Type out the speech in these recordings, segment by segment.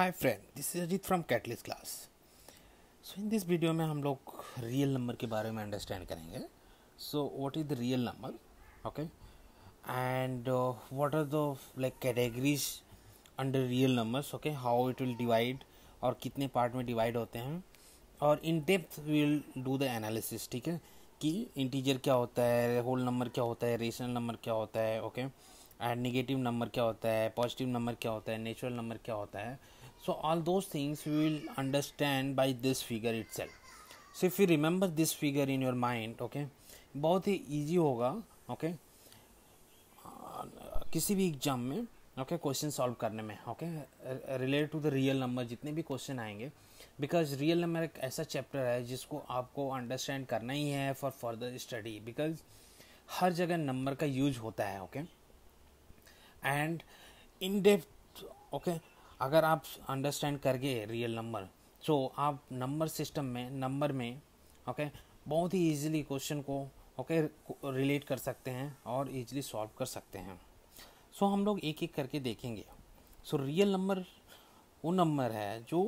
Hi friend this is Ajit from catalyst class so in this video में हम लोग real number के बारे में अंडरस्टैंड करेंगे so what is the real number okay and what are the like categories under real numbers okay how it will divide और कितने part में डिवाइड होते हैं और in depth will do the analysis ठीक है कि इंटीजर क्या होता है होल नंबर क्या होता है रेशनल नंबर क्या होता है ओके एंड निगेटिव नंबर क्या होता है पॉजिटिव नंबर क्या होता है नेचुरल नंबर क्या होता है So, all those things we will understand by this figure itself. So, if you remember this figure in your mind, okay, बहुत ही easy होगा, okay, uh, किसी भी एग्जाम में ओके क्वेश्चन सॉल्व करने में okay related to the real number जितने भी question आएंगे बिकॉज रियल नंबर एक ऐसा चैप्टर है जिसको आपको अंडरस्टैंड करना ही है फॉर फर्दर स्टडी बिकॉज हर जगह नंबर का यूज होता है okay and in depth okay अगर आप अंडरस्टैंड कर गए रियल नंबर सो आप नंबर सिस्टम में नंबर में ओके okay, बहुत ही इजीली क्वेश्चन को ओके रिलेट कर सकते हैं और इजीली सॉल्व कर सकते हैं सो so, हम लोग एक एक करके देखेंगे सो रियल नंबर वो नंबर है जो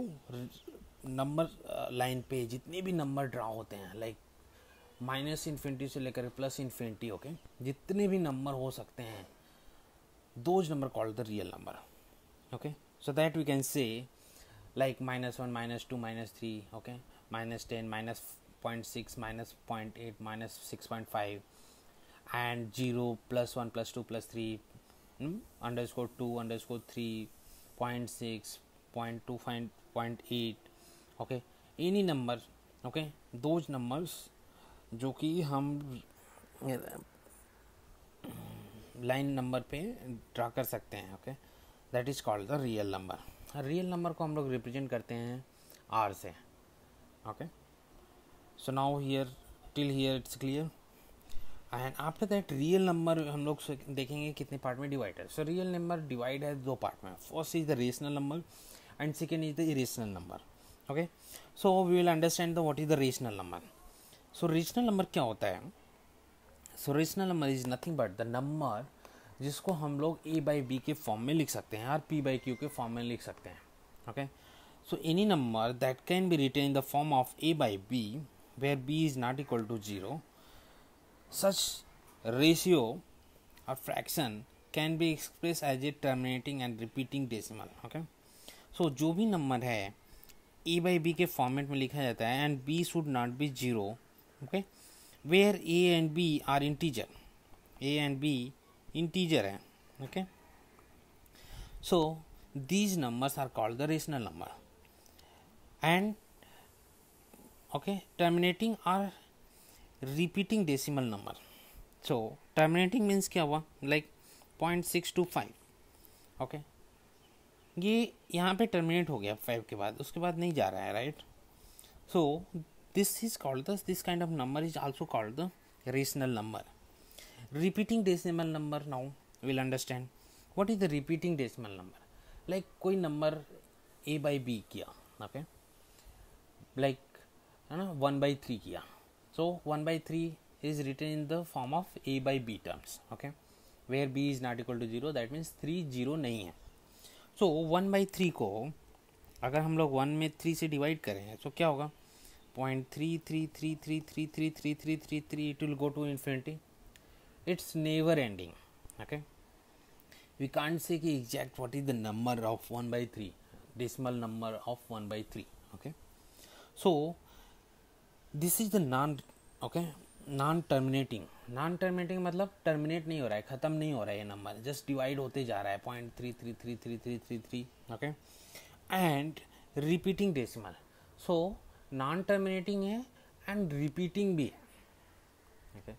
नंबर लाइन uh, पे जितने भी नंबर ड्रा होते हैं लाइक माइनस इन्फिनिटी से लेकर प्लस इन्फिनिटी ओके जितने भी नंबर हो सकते हैं those number called the real number okay so that we can say like minus 1 minus 2 minus 3 okay minus 10 minus 0.6 minus 0.8 minus 6.5 and 0 plus 1 plus 2 plus 3 hmm? underscore 2 underscore 3 point 0.6 0.2 0.8 okay any number okay those numbers जो कि हम line number पे draw कर सकते हैं okay okay? That is called the real number real number को हम लोग रिप्रेजेंट करते हैं आर से okay so now here till here it's clear and after that real number हम लोग देखेंगे कितने पार्ट में डिवाइड है सो रियल नंबर डिवाइड है दो पार्ट में first is the rational number and second is the irrational number okay so we will understand the what is the rational number so rational number क्या होता है so rational number is nothing but the number जिसको हम लोग a by b के form में लिख सकते हैं और पी बाई क्यू के फॉर्म में लिख सकते हैं okay so any number that can be written in the form of a by b where b is not equal to zero such ratio और fraction can be express as a terminating and repeating decimal okay so जो भी नंबर है a by b के format में लिखा जाता है and b should not be zero okay where a and b are integer a and b integer है okay so these numbers are called the rational number and okay terminating or repeating decimal number so terminating means क्या हुआ like point six two five okay ये यहाँ पे terminate हो गया five के बाद उसके बाद नहीं जा रहा है right so this is called this kind of number is also called the rational number repeating decimal number now will understand what is the repeating decimal number like कोई नंबर ए बाई बी किया okay like है ना one by three किया so one by three is written in the form of a by b terms okay where b is not equal to zero that means three zero नहीं है so one by three को अगर हम लोग one में three से divide करें तो क्या होगा point three three three three three three three three three three it will go to infinity it's never ending okay we can't say ki exact what is the number of one by three decimal number of one by three okay so this is the non okay non terminating non terminating मतलब terminate नहीं हो रहा है ख़त्म नहीं हो रहा है ये नंबर जस्ट डिवाइड होते जा रहा है point three three three three three three three okay and repeating decimal so non terminating है एंड रिपीटिंग भी है ओके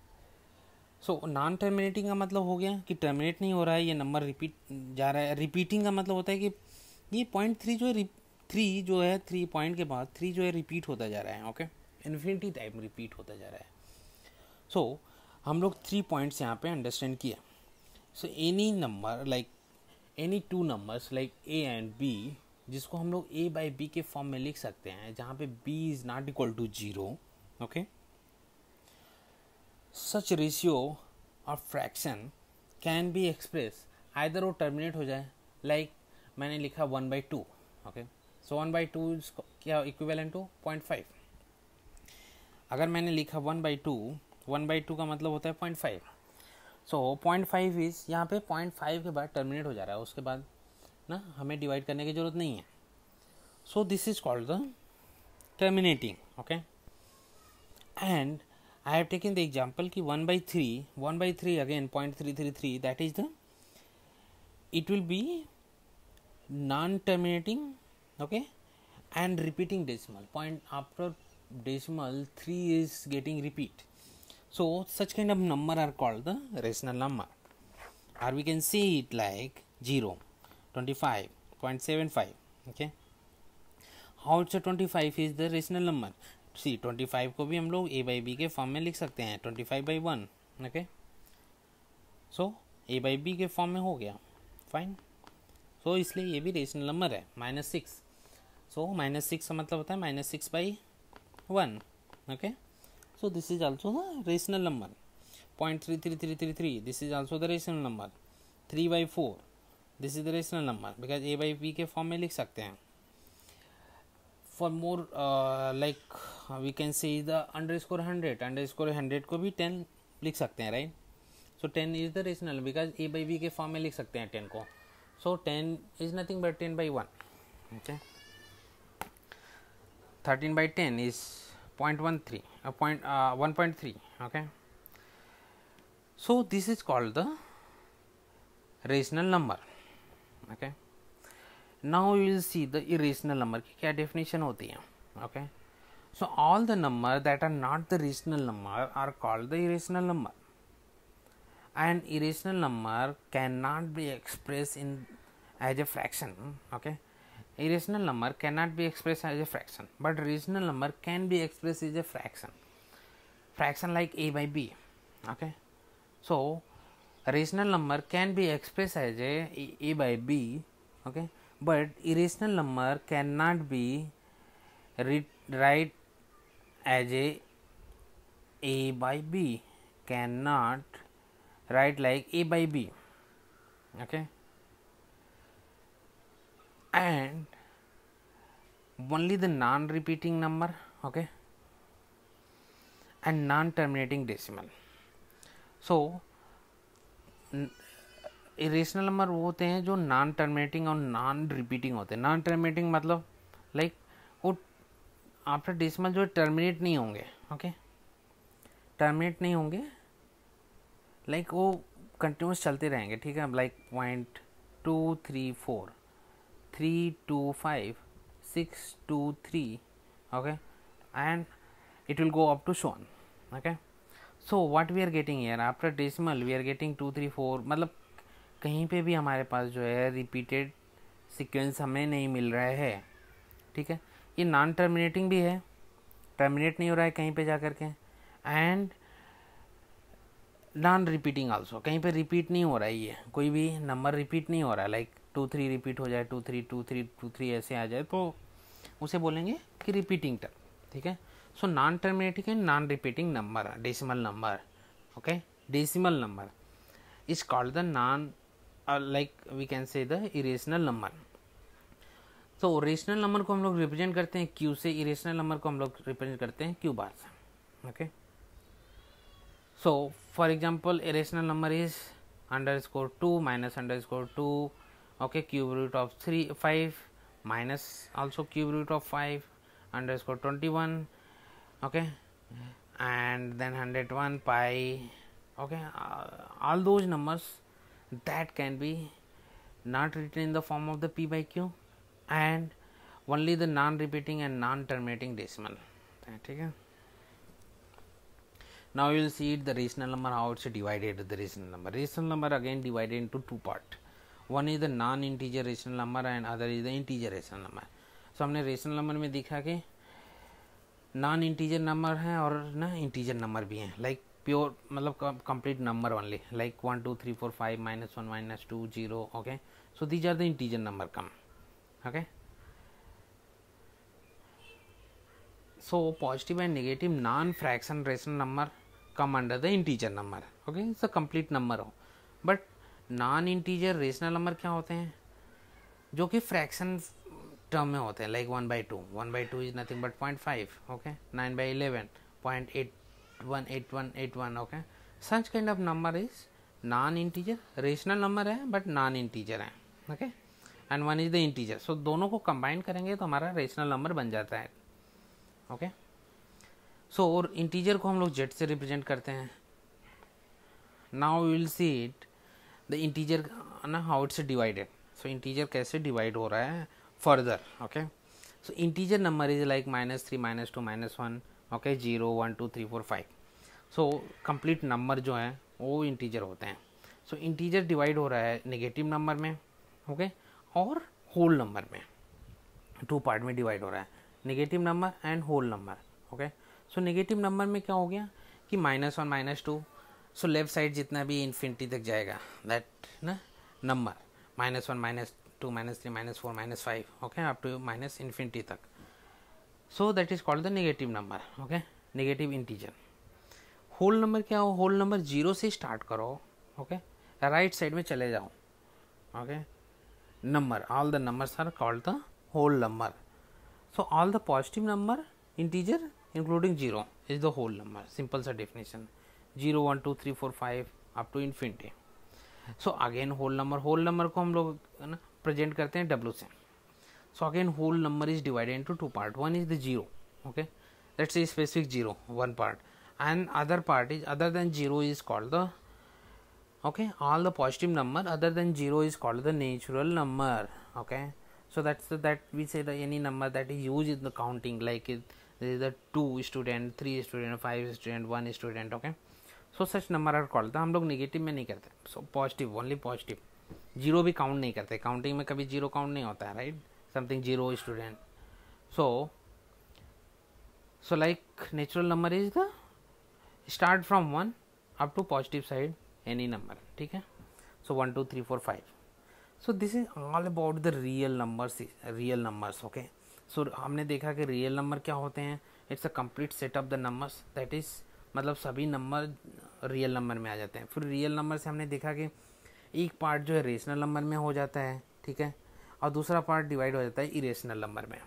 सो नॉन टर्मिनेटिंग का मतलब हो गया कि टर्मिनेट नहीं हो रहा है ये नंबर रिपीट जा रहा है रिपीटिंग का मतलब होता है कि ये पॉइंट थ्री जो है थ्री जो है थ्री पॉइंट के बाद थ्री जो है रिपीट होता जा रहा है ओके इन्फिनिटी टाइम रिपीट होता जा रहा है सो so, हम लोग थ्री पॉइंट्स यहाँ पे अंडरस्टैंड किया so any number like any two numbers like a and b जिसको हम लोग ए बाई बी के फॉर्म में लिख सकते हैं जहाँ पे b is not equal to zero okay such ratio of fraction can be express either वो टर्मिनेट हो जाए लाइक like, मैंने लिखा one by two okay so one by two क्या इक्विवेलेंट टू पॉइंट फाइव अगर मैंने लिखा one by two one by two का मतलब होता है point five so point five is यहाँ पे पॉइंट फाइव के बाद टर्मिनेट हो जा रहा है उसके बाद ना हमें डिवाइड करने की ज़रूरत नहीं है so this is called the terminating okay and I have taken the example ki 1 by 3, 1 by 3 again 0.333 that is the it will be non terminating okay and repeating decimal point after decimal 3 is getting repeat. So such kind of number are called the rational number or we can see it like 0, 25, 0.75 okay. How it's a 25 is the rational number see twenty five को भी हम लोग a by b के form में लिख सकते हैं twenty five by one okay so a by b के फॉर्म में हो गया फाइन सो so, इसलिए ये भी रेशनल नंबर है minus six so minus six का मतलब होता है minus six by one okay so this is also the rational number point three three three three three this is also the rational number three by four this is the rational number because a by b के form में लिख सकते हैं for more like we can see the underscore hundred underscore hundred को भी ten लिख सकते हैं right so ten is the rational because a by b के फॉर्म में लिख सकते हैं टेन को so ten is nothing but ten by one okay thirteen by ten is point one three point one point three okay so this is called the rational number okay now you will see the irrational number की क्या definition होती है okay So all the number that are not the rational number are called the irrational number. And irrational number cannot be expressed in as a fraction. Okay, irrational number cannot be expressed as a fraction, but rational number can be expressed as a fraction. Fraction like a by b. Okay, so rational number can be expressed as a a, by b. Okay, but irrational number cannot be read, write as a a by b can not write like a by b okay and only the non repeating number okay and non terminating decimal so irrational number वो होते हैं जो non terminating और non repeating होते हैं non terminating मतलब like after decimal जो terminate नहीं होंगे ओके टर्मिनेट नहीं होंगे लाइक like, वो कंटिन्यूस चलते रहेंगे ठीक है like point two three four three two five six two three okay and it will go up to shown okay so what we are getting here after decimal we are getting two three four मतलब कहीं पे भी हमारे पास जो है repeated sequence हमें नहीं मिल रहे हैं ठीक है ये नॉन टर्मिनेटिंग भी है टर्मिनेट नहीं हो रहा है कहीं पे जा कर के एंड नॉन रिपीटिंग आल्सो कहीं पे रिपीट नहीं हो रहा है ये कोई भी नंबर रिपीट नहीं हो रहा है लाइक टू थ्री रिपीट हो जाए two three two three two three ऐसे आ जाए तो उसे बोलेंगे कि रिपीटिंग टर्म ठीक है so non terminating and non repeating number decimal number okay decimal number is called the non like we can say the irrational number तो रेशनल नंबर को हम लोग रिप्रेजेंट करते हैं क्यू से इरेशनल नंबर को हम लोग रिप्रेजेंट करते हैं क्यू बार से okay so for example irrational number is underscore two minus underscore two okay cube root of three five minus also cube root of 5 underscore 21 okay and then 101 pi okay uh, all those numbers that can be not written in the form of the p by q and only the non repeating and non terminating decimal ठीक है now you will see it the rational number how it's divided the rational number rational number again divided into two part one is the non integer rational number and other is the integer rational number so हमने rational number में देखा कि non integer number है और ना integer number भी हैं like pure मतलब complete number only like one two three four five minus one minus two zero okay so these are the integer number कम okay so positive and negative non fraction rational number come under the integer number okay it's a complete number हो but non integer rational number क्या होते हैं जो कि fraction term में होते हैं like one by two one by two is nothing but point five okay nine by eleven point eight one eight one eight one okay such kind of number is non integer rational number है but non integer है okay okay? And one is the integer so दोनों को combine करेंगे तो हमारा rational number बन जाता है ओके सो और इंटीजर को हम लोग जेड से रिप्रेजेंट करते हैं now will see it the integer ना how it's divided so integer कैसे डिवाइड हो रहा है further okay so integer number is like minus three minus two minus one okay zero one two three four five so complete number जो है वो integer होते हैं सो इंटीजर डिवाइड हो रहा है नेगेटिव नंबर में ओके okay? और होल नंबर में टू पार्ट में डिवाइड हो रहा है negative number and whole number okay so negative number में क्या हो गया कि minus one minus two so left side जितना भी इन्फिनिटी तक जाएगा दैट ना number minus one minus two minus three minus four minus five okay up to minus infinity तक so that is called the negative number okay negative integer whole number क्या हो whole number zero से start करो okay right side में चले जाओ okay number all the numbers are called the whole number so all the positive number integer including 0 is the whole number simple definition 0 1 2 3 4 5 up to infinity so again whole number whole number ko hum log present karte hain w se so again whole number is divided into two part one is the 0 okay let's say specific 0 one part and other part is other than 0 is called the okay all the positive number other than zero is called the natural number okay so that's the, that we say the any number that is used in the counting like it, there is a two student three student five student one student okay so such number are call था हम लोग negative में नहीं करते so positive only positive zero भी count नहीं करते counting में कभी जीरो काउंट नहीं होता है right something zero student so so like natural number is the start from one up to positive side any number ठीक है so one two three four five so this is all about the real numbers real numbers okay so हमने देखा कि real number क्या होते हैं it's a complete set of the numbers that is मतलब सभी नंबर रियल नंबर में आ जाते हैं फिर रियल नंबर से हमने देखा कि एक पार्ट जो है रेशनल नंबर में हो जाता है ठीक है और दूसरा पार्ट डिवाइड हो जाता है इरेशनल नंबर में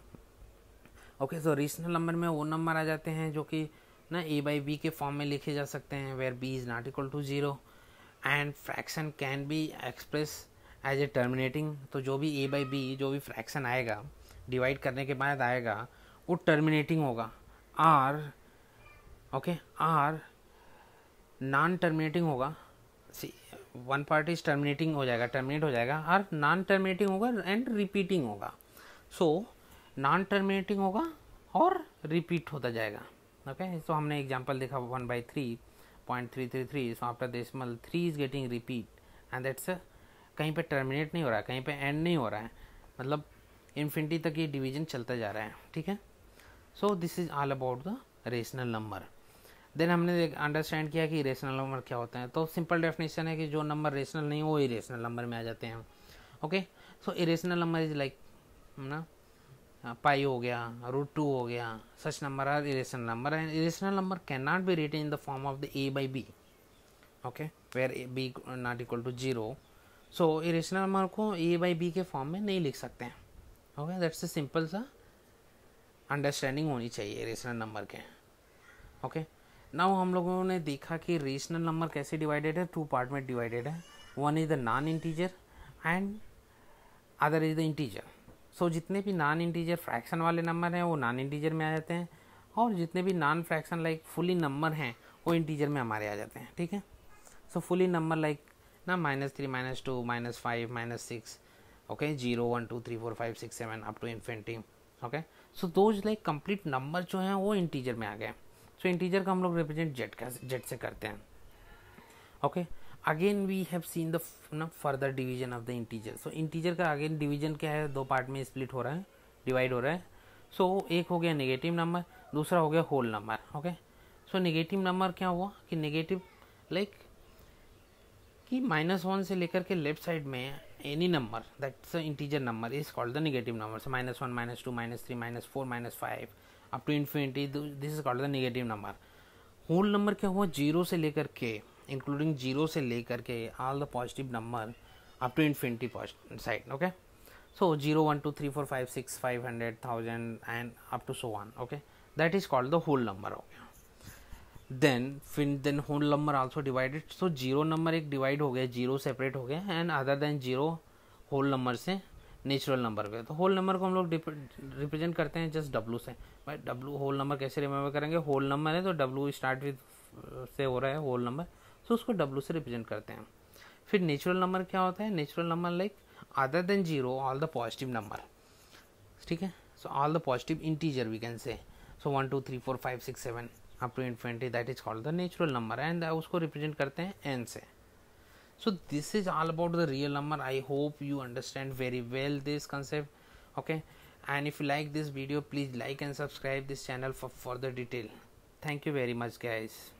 ओके सो रेशनल नंबर में वो नंबर आ जाते हैं जो कि ना ए बाई बी के फॉर्म में लिखे जा सकते हैं where b is not equal to zero and fraction can be express as a terminating तो जो भी ए बाई बी जो भी फ्रैक्शन आएगा डिवाइड करने के बाद आएगा वो टर्मिनेटिंग होगा or okay or non terminating होगा see one part is terminating हो जाएगा टर्मिनेट हो जाएगा आर नॉन टर्मिनेटिंग होगा एंड रिपीटिंग होगा सो नॉन टर्मिनेटिंग होगा और रिपीट होता जाएगा ओके okay? तो so, हमने एग्जाम्पल देखा one by three 0.333 so after decimal 3 is getting repeat and that's a कहीं पे टर्मिनेट नहीं हो रहा है कहीं पे एंड नहीं हो रहा है मतलब इन्फिनिटी तक ये डिवीजन चलता जा रहा है ठीक है so this is all about the rational number then हमने अंडरस्टैंड किया कि रेशनल नंबर क्या होते हैं तो सिंपल डेफिनेशन है कि जो नंबर रेशनल नहीं हो वो इरेशनल नंबर में आ जाते हैं okay so irrational number is like ना हाँ, पाई हो गया रूट टू हो गया such number are irrational number and irrational number can not be written in the form of the a by b okay where a b not equal to zero so irrational number को a by b के form में नहीं लिख सकते हैं okay that's a simple सा understanding होनी चाहिए इरेशनल नंबर के ओके नाउ हम लोगों ने देखा कि रेशनल नंबर कैसे डिवाइडेड है टू पार्ट में डिवाइडेड है one is the non integer and other is the integer so so, जितने भी नॉन इंटीजर फ्रैक्शन वाले नंबर हैं वो नॉन इंटीजर में आ जाते हैं और जितने भी non fraction like fully number हैं वो इंटीजर में हमारे आ जाते हैं ठीक है सो फुली नंबर लाइक ना minus three minus two minus five minus six okay zero one two three four five six seven up to infinity okay so those like complete number जो हैं वो इंटीजर में आ गए सो so, integer का हम लोग represent jet का jet से करते हैं okay okay? Again we have seen the ना further division of the integer so integer का अगेन डिवीजन क्या है दो पार्ट में स्प्लिट हो रहा है डिवाइड हो रहा है सो so, एक हो गया नेगेटिव नंबर दूसरा हो गया whole number okay so negative number क्या हुआ कि नेगेटिव लाइक like, कि माइनस वन से लेकर के लेफ्ट साइड में any number that's integer number is called the negative number minus one minus two minus three minus four minus five up to infinity this is called the negative number whole number क्या हुआ zero से लेकर के including zero से लेकर के all the positive number up to infinity side okay so zero one two three four five six five hundred thousand and up to so one okay that is called the whole number okay then fin then whole number also divided so zero number एक divide हो गया zero separate हो गया and other than zero whole number से natural number गए तो whole number को हम लोग रिप्रेजेंट करते हैं जस्ट डब्लू से भाई डब्लू होल नंबर कैसे रिमेंबर करेंगे होल नंबर है तो डब्लू स्टार्ट विद से हो रहा है होल नंबर सो तो उसको डब्ल्यू से रिप्रेजेंट करते हैं फिर नेचुरल नंबर क्या होता है natural number like other than zero all the positive number ठीक है so all the positive integer we can say so one two three four five six seven up to infinity that is called the natural number and उसको represent करते हैं N से so this is all about the real number I hope you understand very well this concept okay if you like this video please like and subscribe this channel for for the detail thank you very much guys